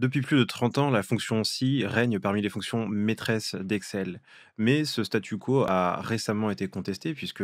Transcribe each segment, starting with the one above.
Depuis plus de 30 ans, la fonction si règne parmi les fonctions maîtresses d'Excel. Mais ce statu quo a récemment été contesté puisque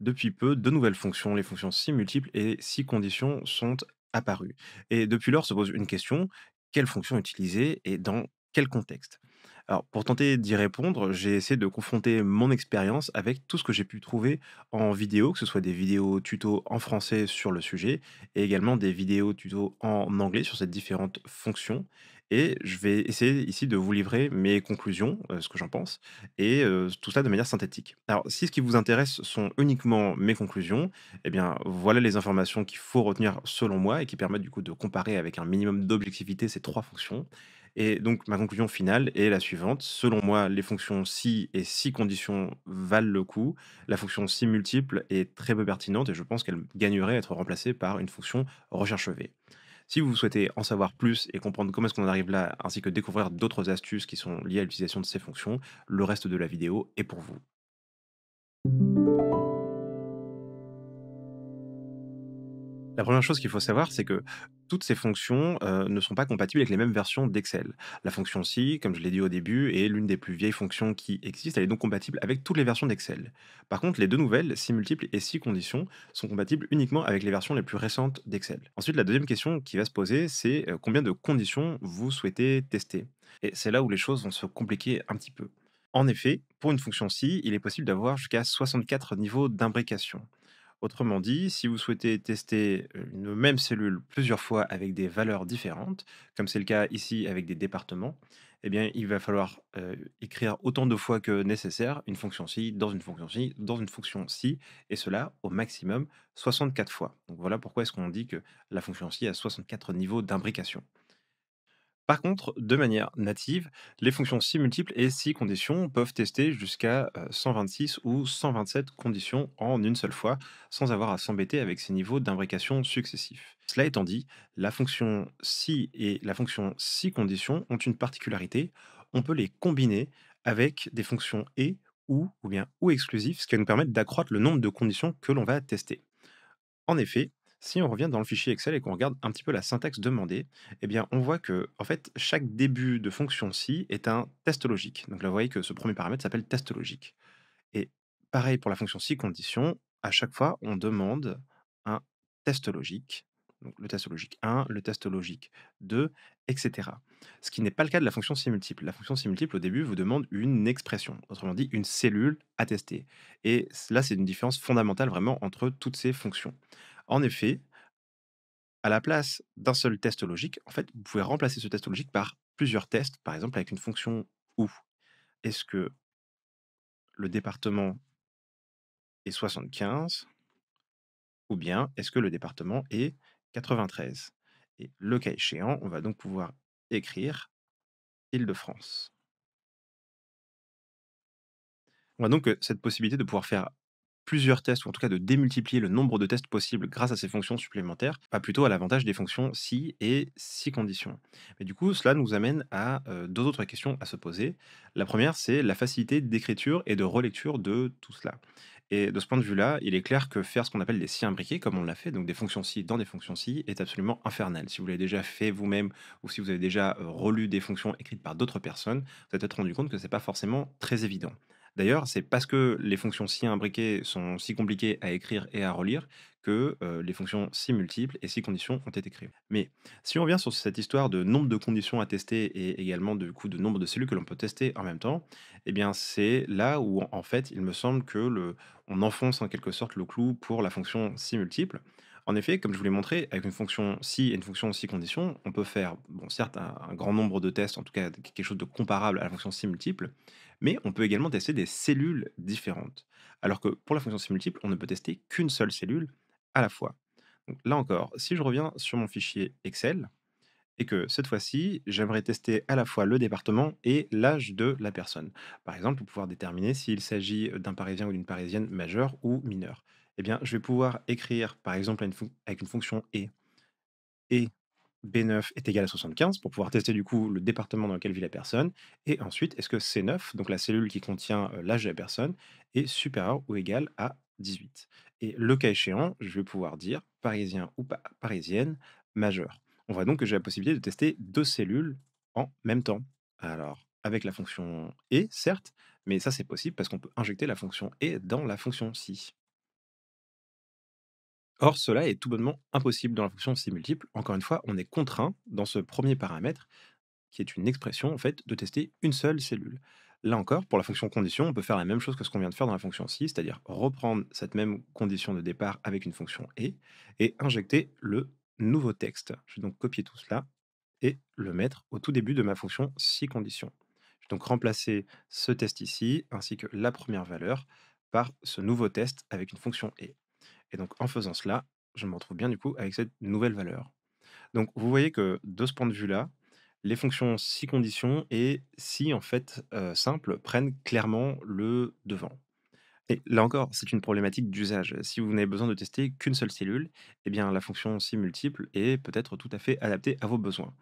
depuis peu, de nouvelles fonctions, les fonctions si multiples et si conditions, sont apparues. Et depuis lors se pose une question, quelle fonction utiliser et dans quel contexte alors, pour tenter d'y répondre, j'ai essayé de confronter mon expérience avec tout ce que j'ai pu trouver en vidéo, que ce soit des vidéos tuto en français sur le sujet et également des vidéos tuto en anglais sur ces différentes fonctions. Et je vais essayer ici de vous livrer mes conclusions, euh, ce que j'en pense, et euh, tout ça de manière synthétique. Alors, si ce qui vous intéresse sont uniquement mes conclusions, eh bien, voilà les informations qu'il faut retenir selon moi et qui permettent du coup de comparer avec un minimum d'objectivité ces trois fonctions. Et donc, ma conclusion finale est la suivante. Selon moi, les fonctions si et si conditions valent le coup. La fonction si multiple est très peu pertinente et je pense qu'elle gagnerait à être remplacée par une fonction recherche V. Si vous souhaitez en savoir plus et comprendre comment est-ce qu'on en arrive là, ainsi que découvrir d'autres astuces qui sont liées à l'utilisation de ces fonctions, le reste de la vidéo est pour vous. La première chose qu'il faut savoir, c'est que toutes ces fonctions euh, ne sont pas compatibles avec les mêmes versions d'Excel. La fonction si, comme je l'ai dit au début, est l'une des plus vieilles fonctions qui existent. Elle est donc compatible avec toutes les versions d'Excel. Par contre, les deux nouvelles, si multiples et si conditions, sont compatibles uniquement avec les versions les plus récentes d'Excel. Ensuite, la deuxième question qui va se poser, c'est euh, combien de conditions vous souhaitez tester. Et c'est là où les choses vont se compliquer un petit peu. En effet, pour une fonction si, il est possible d'avoir jusqu'à 64 niveaux d'imbrication. Autrement dit, si vous souhaitez tester une même cellule plusieurs fois avec des valeurs différentes, comme c'est le cas ici avec des départements, eh bien, il va falloir écrire autant de fois que nécessaire une fonction si dans une fonction si dans une fonction si, et cela au maximum 64 fois. Donc voilà pourquoi est-ce qu'on dit que la fonction si a 64 niveaux d'imbrication. Par contre, de manière native, les fonctions si multiples et si conditions peuvent tester jusqu'à 126 ou 127 conditions en une seule fois, sans avoir à s'embêter avec ces niveaux d'imbrication successifs. Cela étant dit, la fonction si et la fonction si conditions ont une particularité, on peut les combiner avec des fonctions et ou ou bien ou exclusif, ce qui va nous permettre d'accroître le nombre de conditions que l'on va tester. En effet, si on revient dans le fichier Excel et qu'on regarde un petit peu la syntaxe demandée, eh bien on voit que en fait chaque début de fonction si est un test logique. Donc là vous voyez que ce premier paramètre s'appelle test logique. Et pareil pour la fonction si condition, à chaque fois on demande un test logique. Donc le test logique 1, le test logique 2, etc. Ce qui n'est pas le cas de la fonction si multiple. La fonction si multiple au début vous demande une expression, autrement dit une cellule à tester. Et là c'est une différence fondamentale vraiment entre toutes ces fonctions. En effet, à la place d'un seul test logique, en fait, vous pouvez remplacer ce test logique par plusieurs tests, par exemple avec une fonction OU. Est-ce que le département est 75 ou bien est-ce que le département est 93 Et le cas échéant, on va donc pouvoir écrire Île-de-France. On a donc cette possibilité de pouvoir faire plusieurs tests, ou en tout cas de démultiplier le nombre de tests possibles grâce à ces fonctions supplémentaires, pas plutôt à l'avantage des fonctions si et si conditions. Mais du coup, cela nous amène à euh, deux autres questions à se poser. La première, c'est la facilité d'écriture et de relecture de tout cela. Et de ce point de vue-là, il est clair que faire ce qu'on appelle des si imbriqués, comme on l'a fait, donc des fonctions si dans des fonctions si, est absolument infernal. Si vous l'avez déjà fait vous-même ou si vous avez déjà euh, relu des fonctions écrites par d'autres personnes, vous êtes peut-être rendu compte que ce n'est pas forcément très évident. D'ailleurs, c'est parce que les fonctions si imbriquées sont si compliquées à écrire et à relire que euh, les fonctions si multiples et si conditions ont été créées. Mais si on revient sur cette histoire de nombre de conditions à tester et également du coup de nombre de cellules que l'on peut tester en même temps, eh bien c'est là où en fait il me semble que le, on enfonce en quelque sorte le clou pour la fonction si multiple. En effet, comme je vous l'ai montré, avec une fonction si et une fonction si condition, on peut faire, bon, certes, un, grand nombre de tests, en tout cas quelque chose de comparable à la fonction si multiple, mais on peut également tester des cellules différentes. Alors que pour la fonction si multiple, on ne peut tester qu'une seule cellule à la fois. là encore, si je reviens sur mon fichier Excel, et que cette fois-ci, j'aimerais tester à la fois le département et l'âge de la personne. Par exemple, pour pouvoir déterminer s'il s'agit d'un Parisien ou d'une Parisienne majeure ou mineure eh bien, je vais pouvoir écrire, par exemple, avec une fonction et, et B9 est égal à 75 pour pouvoir tester du coup le département dans lequel vit la personne. Et ensuite, est-ce que C9, donc la cellule qui contient euh, l'âge de la personne, est supérieur ou égal à 18 Et le cas échéant, je vais pouvoir dire parisien ou parisienne majeur. On voit donc que j'ai la possibilité de tester deux cellules en même temps. Alors, avec la fonction et, certes, mais ça c'est possible parce qu'on peut injecter la fonction et dans la fonction si. Or, cela est tout bonnement impossible dans la fonction si multiple. Encore une fois, on est contraint dans ce premier paramètre, qui est une expression en fait, de tester une seule cellule. Là encore, pour la fonction condition, on peut faire la même chose que ce qu'on vient de faire dans la fonction si, c'est-à-dire reprendre cette même condition de départ avec une fonction et et injecter le nouveau texte. Je vais donc copier tout cela et le mettre au tout début de ma fonction si condition. Je vais donc remplacer ce test ici ainsi que la première valeur par ce nouveau test avec une fonction et. Et donc, en faisant cela, je me retrouve bien du coup avec cette nouvelle valeur. Donc, vous voyez que de ce point de vue-là, les fonctions si conditions et si en fait euh, simple prennent clairement le devant. Et là encore, c'est une problématique d'usage. Si vous n'avez besoin de tester qu'une seule cellule, eh bien la fonction si multiple est peut-être tout à fait adaptée à vos besoins.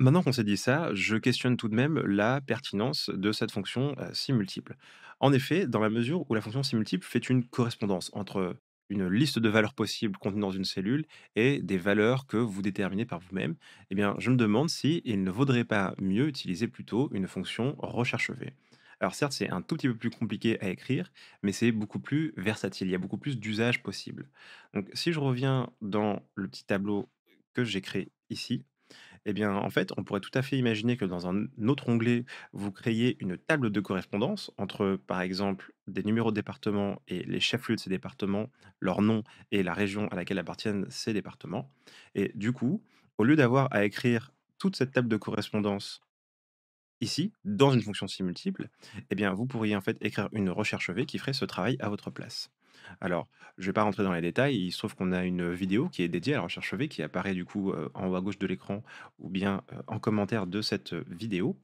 Maintenant qu'on s'est dit ça, je questionne tout de même la pertinence de cette fonction euh, si multiple. En effet, dans la mesure où la fonction si multiple fait une correspondance entre une liste de valeurs possibles contenues dans une cellule et des valeurs que vous déterminez par vous-même, eh bien, je me demande si il ne vaudrait pas mieux utiliser plutôt une fonction recherche V. Alors certes, c'est un tout petit peu plus compliqué à écrire, mais c'est beaucoup plus versatile, il y a beaucoup plus d'usages possibles. Donc si je reviens dans le petit tableau que j'ai créé ici, eh bien, en fait, on pourrait tout à fait imaginer que dans un autre onglet, vous créez une table de correspondance entre, par exemple, des numéros de département et les chefs-lieux de ces départements, leur nom et la région à laquelle appartiennent ces départements. Et du coup, au lieu d'avoir à écrire toute cette table de correspondance ici, dans une fonction si multiple, eh bien, vous pourriez en fait écrire une recherche V qui ferait ce travail à votre place. Alors, je ne vais pas rentrer dans les détails. Il se trouve qu'on a une vidéo qui est dédiée à la recherche V qui apparaît du coup euh, en haut à gauche de l'écran ou bien euh, en commentaire de cette euh, vidéo.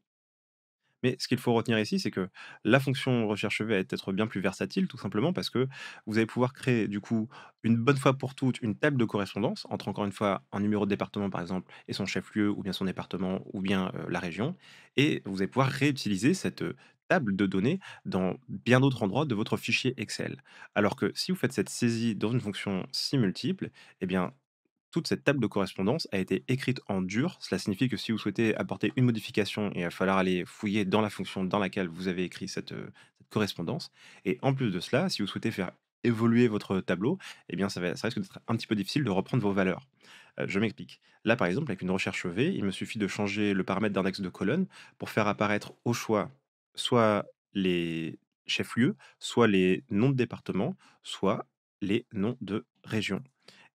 Mais ce qu'il faut retenir ici, c'est que la fonction recherche V va être bien plus versatile, tout simplement parce que vous allez pouvoir créer du coup une bonne fois pour toutes une table de correspondance entre encore une fois un numéro de département par exemple et son chef-lieu ou bien son département ou bien la région, et vous allez pouvoir réutiliser cette table de données dans bien d'autres endroits de votre fichier Excel. Alors que si vous faites cette saisie dans une fonction si multiple, eh bien, toute cette table de correspondance a été écrite en dur. Cela signifie que si vous souhaitez apporter une modification, il va falloir aller fouiller dans la fonction dans laquelle vous avez écrit cette, euh, correspondance. Et en plus de cela, si vous souhaitez faire évoluer votre tableau, eh bien, ça, va, ça risque d'être un petit peu difficile de reprendre vos valeurs. Euh, je m'explique. Là, par exemple, avec une recherche V, il me suffit de changer le paramètre d'index de colonne pour faire apparaître au choix soit les chefs-lieux, soit les noms de départements, soit les noms de régions.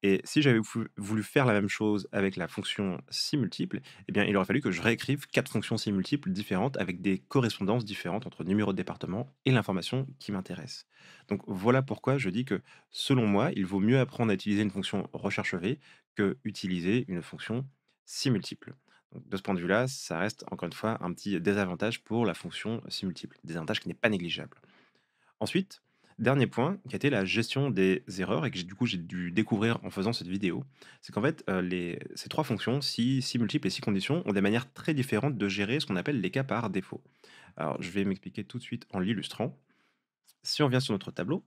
Et si j'avais voulu faire la même chose avec la fonction si multiple, eh bien, il aurait fallu que je réécrive quatre fonctions si multiples différentes avec des correspondances différentes entre numéro de département et l'information qui m'intéresse. Donc voilà pourquoi je dis que selon moi, il vaut mieux apprendre à utiliser une fonction recherche V que utiliser une fonction si multiple de ce point de vue-là, ça reste encore une fois un petit désavantage pour la fonction si multiple, désavantage qui n'est pas négligeable. Ensuite, dernier point qui a été la gestion des erreurs et que du coup j'ai dû découvrir en faisant cette vidéo, c'est qu'en fait euh, ces trois fonctions, si, si multiples et si conditions, ont des manières très différentes de gérer ce qu'on appelle les cas par défaut. Alors je vais m'expliquer tout de suite en l'illustrant. Si on vient sur notre tableau,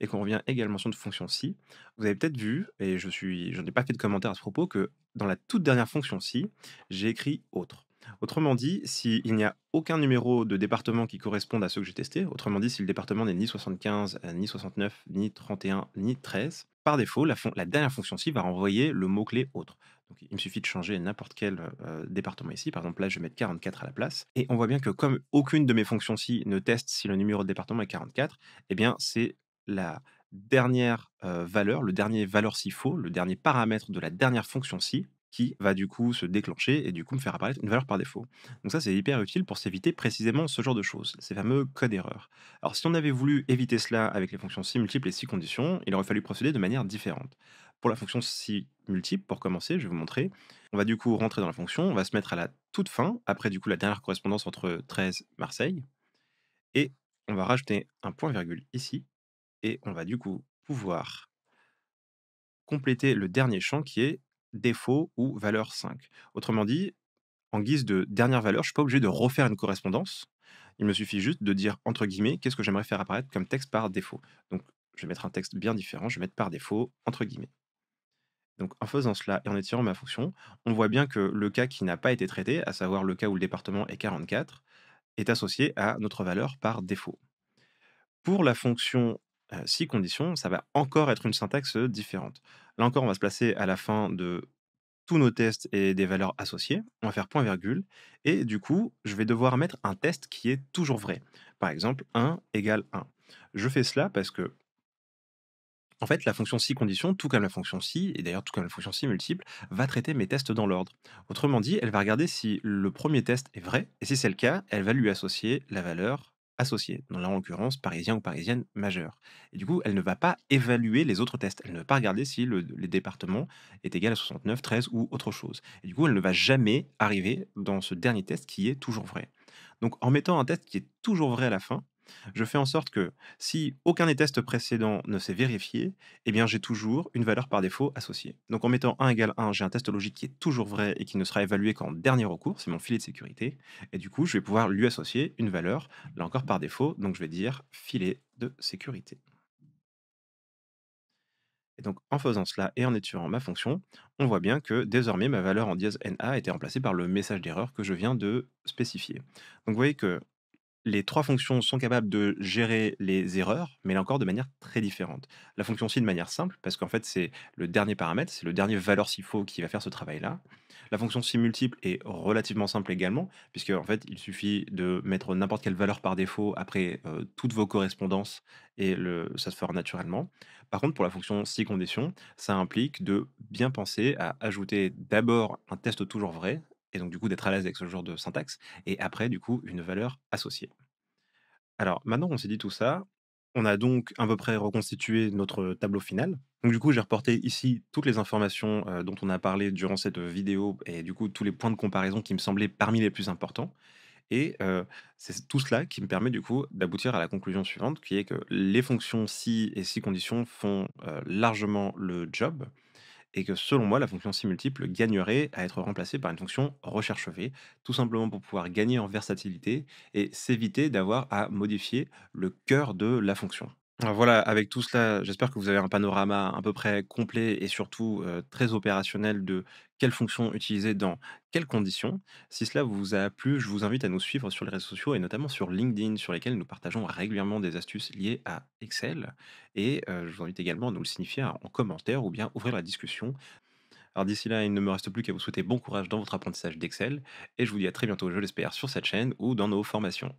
et qu'on revient également sur une fonction si, vous avez peut-être vu, et je suis, je n'ai pas fait de commentaire à ce propos, que dans la toute dernière fonction si, j'ai écrit autre. Autrement dit, s'il n'y a aucun numéro de département qui corresponde à ceux que j'ai testés, autrement dit, si le département n'est ni 75, euh, ni 69, ni 31, ni 13, par défaut, la, dernière fonction si va renvoyer le mot-clé autre. Donc, il me suffit de changer n'importe quel euh, département ici. Par exemple, là, je vais mettre 44 à la place. Et on voit bien que comme aucune de mes fonctions si ne teste si le numéro de département est 44, eh bien, c'est la dernière valeur, le dernier valeur si faux, le dernier paramètre de la dernière fonction si, qui va du coup se déclencher et du coup me faire apparaître une valeur par défaut. Donc ça, c'est hyper utile pour s'éviter précisément ce genre de choses, ces fameux codes erreurs. Alors si on avait voulu éviter cela avec les fonctions si multiples et si conditions, il aurait fallu procéder de manière différente. Pour la fonction si multiple, pour commencer, je vais vous montrer, on va du coup rentrer dans la fonction, on va se mettre à la toute fin, après du coup la dernière correspondance entre 13 Marseille, et on va rajouter un point virgule ici, et on va du coup pouvoir compléter le dernier champ qui est défaut ou valeur 5. Autrement dit, en guise de dernière valeur, je ne suis pas obligé de refaire une correspondance. Il me suffit juste de dire, entre guillemets, qu'est-ce que j'aimerais faire apparaître comme texte par défaut. Donc, je vais mettre un texte bien différent, je vais mettre par défaut, entre guillemets. Donc, en faisant cela et en étirant ma fonction, on voit bien que le cas qui n'a pas été traité, à savoir le cas où le département est 44, est associé à notre valeur par défaut. Pour la fonction si condition, ça va encore être une syntaxe euh, différente. Là encore, on va se placer à la fin de tous nos tests et des valeurs associées. On va faire point virgule. Et du coup, je vais devoir mettre un test qui est toujours vrai. Par exemple, 1 égale 1. Je fais cela parce que en fait, la fonction si condition, tout comme la fonction si, et d'ailleurs tout comme la fonction si multiple, va traiter mes tests dans l'ordre. Autrement dit, elle va regarder si le premier test est vrai, et si c'est le cas, elle va lui associer la valeur associée, dans la concurrence parisienne ou parisienne majeure. Et du coup, elle ne va pas évaluer les autres tests, elle ne va pas regarder si le, département est égal à 69, 13 ou autre chose. Et du coup, elle ne va jamais arriver dans ce dernier test qui est toujours vrai. Donc en mettant un test qui est toujours vrai à la fin, je fais en sorte que si aucun des tests précédents ne s'est vérifié, eh bien j'ai toujours une valeur par défaut associée. Donc en mettant 1 égale 1, j'ai un test logique qui est toujours vrai et qui ne sera évalué qu'en dernier recours, c'est mon filet de sécurité, et du coup je vais pouvoir lui associer une valeur, là encore par défaut, donc je vais dire filet de sécurité. Et donc en faisant cela et en étudiant ma fonction, on voit bien que désormais ma valeur en dièse NA été remplacée par le message d'erreur que je viens de spécifier. Donc vous voyez que les trois fonctions sont capables de gérer les erreurs, mais là encore de manière très différente. La fonction si de manière simple, parce qu'en fait c'est le dernier paramètre, c'est le dernier valeur si faux qui va faire ce travail-là. La fonction si multiple est relativement simple également, puisque en fait il suffit de mettre n'importe quelle valeur par défaut après euh, toutes vos correspondances et ça se fera naturellement. Par contre pour la fonction si condition, ça implique de bien penser à ajouter d'abord un test toujours vrai, et donc du coup d'être à l'aise avec ce genre de syntaxe, et après du coup une valeur associée. Alors maintenant on s'est dit tout ça, on a donc à peu près reconstitué notre tableau final. Donc du coup j'ai reporté ici toutes les informations euh, dont on a parlé durant cette vidéo et du coup tous les points de comparaison qui me semblaient parmi les plus importants. Et euh, c'est tout cela qui me permet du coup d'aboutir à la conclusion suivante, qui est que les fonctions si et si conditions font euh, largement le job et que selon moi, la fonction si multiple gagnerait à être remplacée par une fonction recherche V, tout simplement pour pouvoir gagner en versatilité et s'éviter d'avoir à modifier le cœur de la fonction. Voilà, avec tout cela, j'espère que vous avez un panorama à peu près complet et surtout euh, très opérationnel de quelles fonctions utiliser dans quelles conditions. Si cela vous a plu, je vous invite à nous suivre sur les réseaux sociaux et notamment sur LinkedIn, sur lesquels nous partageons régulièrement des astuces liées à Excel. Et euh, je vous invite également à nous le signifier en commentaire ou bien ouvrir la discussion. Alors d'ici là, il ne me reste plus qu'à vous souhaiter bon courage dans votre apprentissage d'Excel et je vous dis à très bientôt, je l'espère, sur cette chaîne ou dans nos formations.